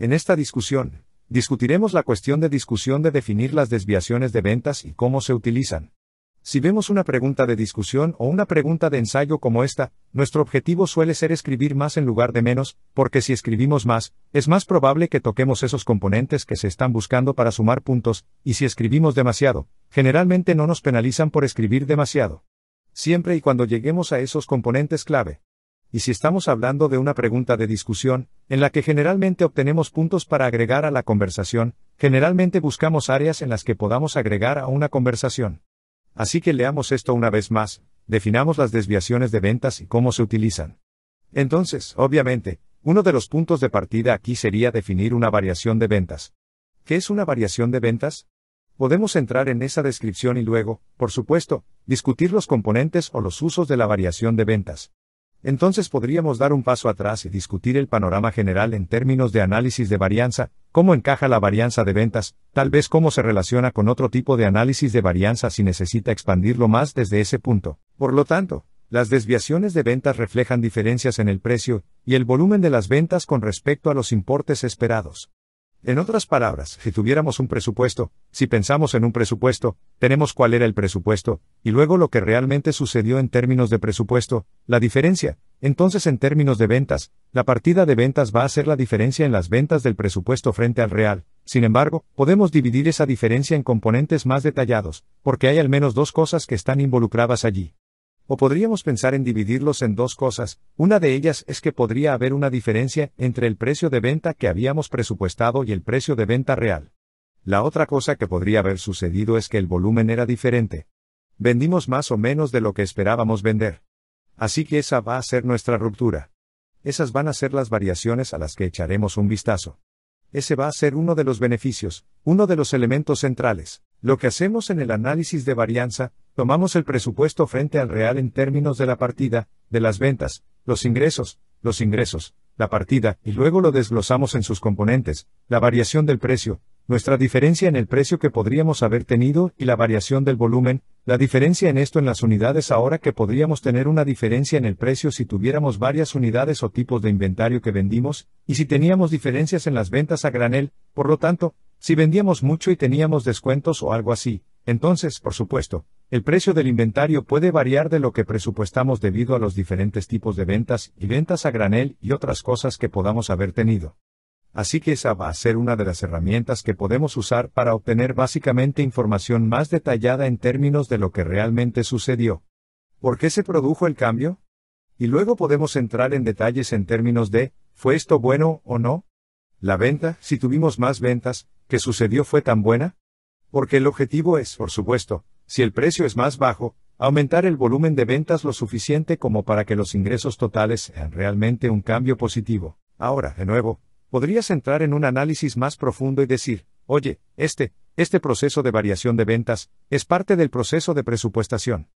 En esta discusión, discutiremos la cuestión de discusión de definir las desviaciones de ventas y cómo se utilizan. Si vemos una pregunta de discusión o una pregunta de ensayo como esta, nuestro objetivo suele ser escribir más en lugar de menos, porque si escribimos más, es más probable que toquemos esos componentes que se están buscando para sumar puntos, y si escribimos demasiado, generalmente no nos penalizan por escribir demasiado. Siempre y cuando lleguemos a esos componentes clave y si estamos hablando de una pregunta de discusión, en la que generalmente obtenemos puntos para agregar a la conversación, generalmente buscamos áreas en las que podamos agregar a una conversación. Así que leamos esto una vez más, definamos las desviaciones de ventas y cómo se utilizan. Entonces, obviamente, uno de los puntos de partida aquí sería definir una variación de ventas. ¿Qué es una variación de ventas? Podemos entrar en esa descripción y luego, por supuesto, discutir los componentes o los usos de la variación de ventas. Entonces podríamos dar un paso atrás y discutir el panorama general en términos de análisis de varianza, cómo encaja la varianza de ventas, tal vez cómo se relaciona con otro tipo de análisis de varianza si necesita expandirlo más desde ese punto. Por lo tanto, las desviaciones de ventas reflejan diferencias en el precio y el volumen de las ventas con respecto a los importes esperados. En otras palabras, si tuviéramos un presupuesto, si pensamos en un presupuesto, tenemos cuál era el presupuesto, y luego lo que realmente sucedió en términos de presupuesto, la diferencia, entonces en términos de ventas, la partida de ventas va a ser la diferencia en las ventas del presupuesto frente al real, sin embargo, podemos dividir esa diferencia en componentes más detallados, porque hay al menos dos cosas que están involucradas allí. O podríamos pensar en dividirlos en dos cosas, una de ellas es que podría haber una diferencia entre el precio de venta que habíamos presupuestado y el precio de venta real. La otra cosa que podría haber sucedido es que el volumen era diferente. Vendimos más o menos de lo que esperábamos vender. Así que esa va a ser nuestra ruptura. Esas van a ser las variaciones a las que echaremos un vistazo. Ese va a ser uno de los beneficios, uno de los elementos centrales. Lo que hacemos en el análisis de varianza, tomamos el presupuesto frente al real en términos de la partida, de las ventas, los ingresos, los ingresos, la partida, y luego lo desglosamos en sus componentes, la variación del precio, nuestra diferencia en el precio que podríamos haber tenido y la variación del volumen, la diferencia en esto en las unidades ahora que podríamos tener una diferencia en el precio si tuviéramos varias unidades o tipos de inventario que vendimos, y si teníamos diferencias en las ventas a granel, por lo tanto, si vendíamos mucho y teníamos descuentos o algo así, entonces, por supuesto, el precio del inventario puede variar de lo que presupuestamos debido a los diferentes tipos de ventas y ventas a granel y otras cosas que podamos haber tenido. Así que esa va a ser una de las herramientas que podemos usar para obtener básicamente información más detallada en términos de lo que realmente sucedió. ¿Por qué se produjo el cambio? Y luego podemos entrar en detalles en términos de, ¿fue esto bueno o no? La venta, si tuvimos más ventas, que sucedió fue tan buena? Porque el objetivo es, por supuesto, si el precio es más bajo, aumentar el volumen de ventas lo suficiente como para que los ingresos totales sean realmente un cambio positivo. Ahora, de nuevo, podrías entrar en un análisis más profundo y decir, oye, este, este proceso de variación de ventas, es parte del proceso de presupuestación.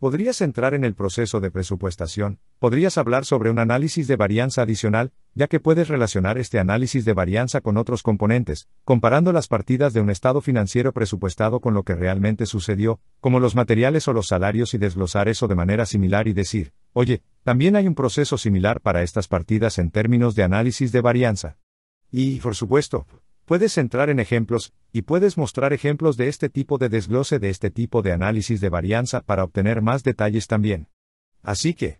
Podrías entrar en el proceso de presupuestación, podrías hablar sobre un análisis de varianza adicional, ya que puedes relacionar este análisis de varianza con otros componentes, comparando las partidas de un estado financiero presupuestado con lo que realmente sucedió, como los materiales o los salarios y desglosar eso de manera similar y decir, oye, también hay un proceso similar para estas partidas en términos de análisis de varianza. Y, por supuesto, Puedes entrar en ejemplos, y puedes mostrar ejemplos de este tipo de desglose de este tipo de análisis de varianza para obtener más detalles también. Así que,